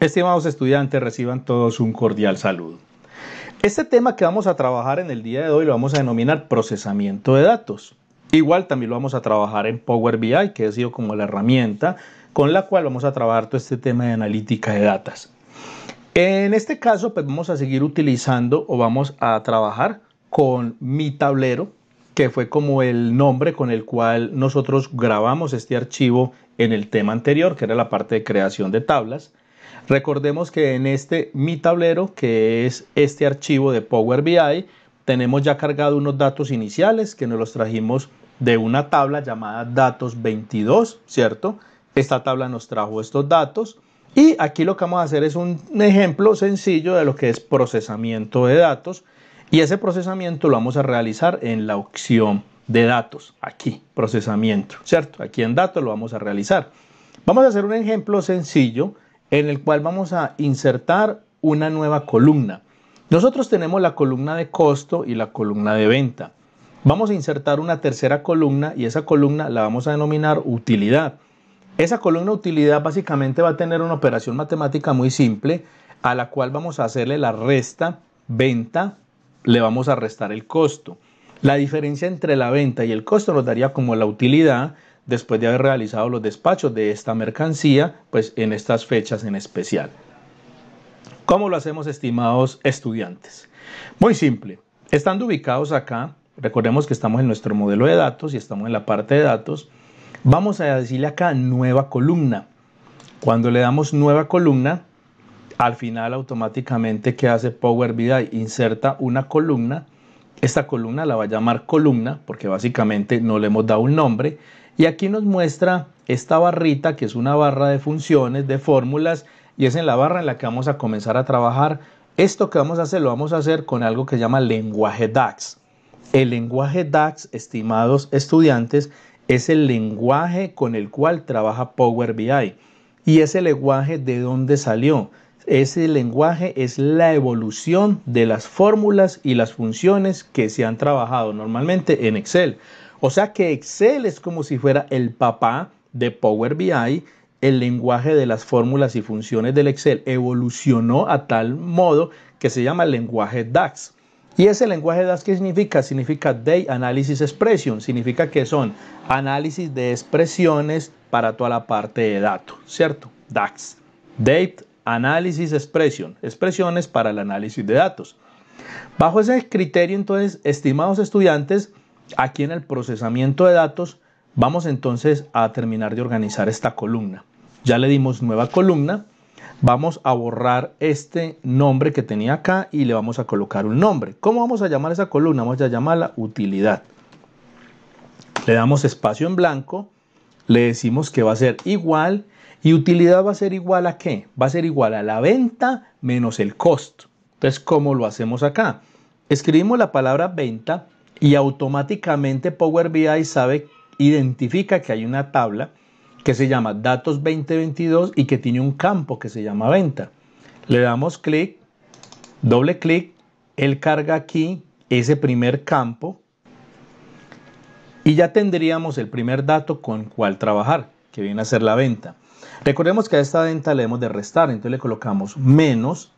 Estimados estudiantes, reciban todos un cordial saludo. Este tema que vamos a trabajar en el día de hoy lo vamos a denominar procesamiento de datos. Igual también lo vamos a trabajar en Power BI, que ha sido como la herramienta con la cual vamos a trabajar todo este tema de analítica de datos. En este caso, pues vamos a seguir utilizando o vamos a trabajar con mi tablero, que fue como el nombre con el cual nosotros grabamos este archivo en el tema anterior, que era la parte de creación de tablas. Recordemos que en este mi tablero, que es este archivo de Power BI, tenemos ya cargado unos datos iniciales que nos los trajimos de una tabla llamada datos 22, ¿cierto? Esta tabla nos trajo estos datos y aquí lo que vamos a hacer es un ejemplo sencillo de lo que es procesamiento de datos y ese procesamiento lo vamos a realizar en la opción de datos, aquí, procesamiento, ¿cierto? Aquí en datos lo vamos a realizar. Vamos a hacer un ejemplo sencillo en el cual vamos a insertar una nueva columna. Nosotros tenemos la columna de costo y la columna de venta. Vamos a insertar una tercera columna y esa columna la vamos a denominar utilidad. Esa columna utilidad básicamente va a tener una operación matemática muy simple a la cual vamos a hacerle la resta, venta, le vamos a restar el costo. La diferencia entre la venta y el costo nos daría como la utilidad después de haber realizado los despachos de esta mercancía, pues en estas fechas en especial. ¿Cómo lo hacemos, estimados estudiantes? Muy simple. Estando ubicados acá, recordemos que estamos en nuestro modelo de datos y estamos en la parte de datos, vamos a decirle acá nueva columna. Cuando le damos nueva columna, al final automáticamente que hace Power BI inserta una columna esta columna la va a llamar columna porque básicamente no le hemos dado un nombre. Y aquí nos muestra esta barrita que es una barra de funciones, de fórmulas, y es en la barra en la que vamos a comenzar a trabajar. Esto que vamos a hacer lo vamos a hacer con algo que se llama lenguaje DAX. El lenguaje DAX, estimados estudiantes, es el lenguaje con el cual trabaja Power BI. Y es el lenguaje de dónde salió? Ese lenguaje es la evolución de las fórmulas y las funciones que se han trabajado normalmente en Excel. O sea que Excel es como si fuera el papá de Power BI, el lenguaje de las fórmulas y funciones del Excel evolucionó a tal modo que se llama el lenguaje DAX. ¿Y ese lenguaje DAX qué significa? Significa Date Analysis Expression, significa que son análisis de expresiones para toda la parte de datos, ¿cierto? DAX, Date Análisis expresión, Expresiones para el análisis de datos. Bajo ese criterio, entonces, estimados estudiantes, aquí en el procesamiento de datos, vamos entonces a terminar de organizar esta columna. Ya le dimos nueva columna. Vamos a borrar este nombre que tenía acá y le vamos a colocar un nombre. ¿Cómo vamos a llamar esa columna? Vamos a llamarla utilidad. Le damos espacio en blanco. Le decimos que va a ser igual y utilidad va a ser igual a qué? Va a ser igual a la venta menos el costo. Entonces, ¿cómo lo hacemos acá? Escribimos la palabra venta y automáticamente Power BI sabe, identifica que hay una tabla que se llama Datos 2022 y que tiene un campo que se llama venta. Le damos clic, doble clic, él carga aquí ese primer campo y ya tendríamos el primer dato con cual trabajar, que viene a ser la venta. Recordemos que a esta venta le hemos de restar, entonces le colocamos menos,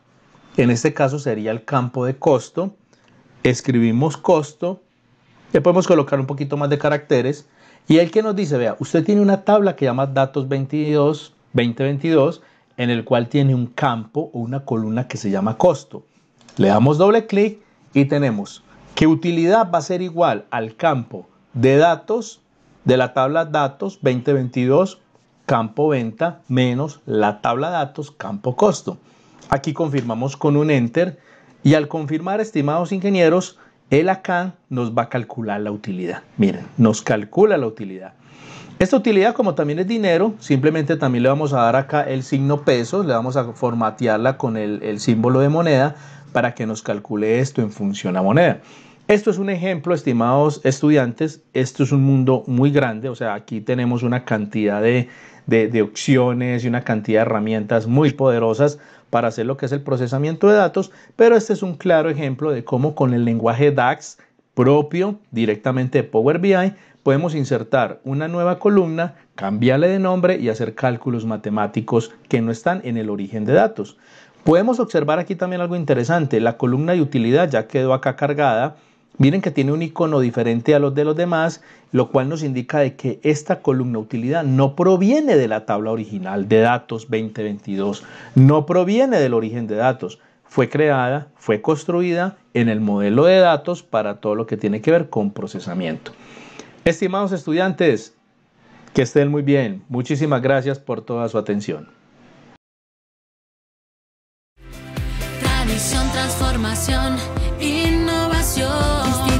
en este caso sería el campo de costo, escribimos costo, le podemos colocar un poquito más de caracteres y el que nos dice, vea, usted tiene una tabla que llama datos 22, 2022, en el cual tiene un campo o una columna que se llama costo. Le damos doble clic y tenemos que utilidad va a ser igual al campo de datos de la tabla datos 2022 campo venta menos la tabla datos campo costo. Aquí confirmamos con un enter y al confirmar, estimados ingenieros, él acá nos va a calcular la utilidad. Miren, nos calcula la utilidad. Esta utilidad, como también es dinero, simplemente también le vamos a dar acá el signo pesos, le vamos a formatearla con el, el símbolo de moneda para que nos calcule esto en función a moneda. Esto es un ejemplo, estimados estudiantes, esto es un mundo muy grande, o sea, aquí tenemos una cantidad de, opciones y una cantidad de herramientas muy poderosas para hacer lo que es el procesamiento de datos, pero este es un claro ejemplo de cómo con el lenguaje DAX propio directamente de Power BI podemos insertar una nueva columna, cambiarle de nombre y hacer cálculos matemáticos que no están en el origen de datos. Podemos observar aquí también algo interesante, la columna de utilidad ya quedó acá cargada Miren que tiene un icono diferente a los de los demás, lo cual nos indica de que esta columna utilidad no proviene de la tabla original de datos 2022, no proviene del origen de datos, fue creada, fue construida en el modelo de datos para todo lo que tiene que ver con procesamiento. Estimados estudiantes, que estén muy bien. Muchísimas gracias por toda su atención. transformación, innovación.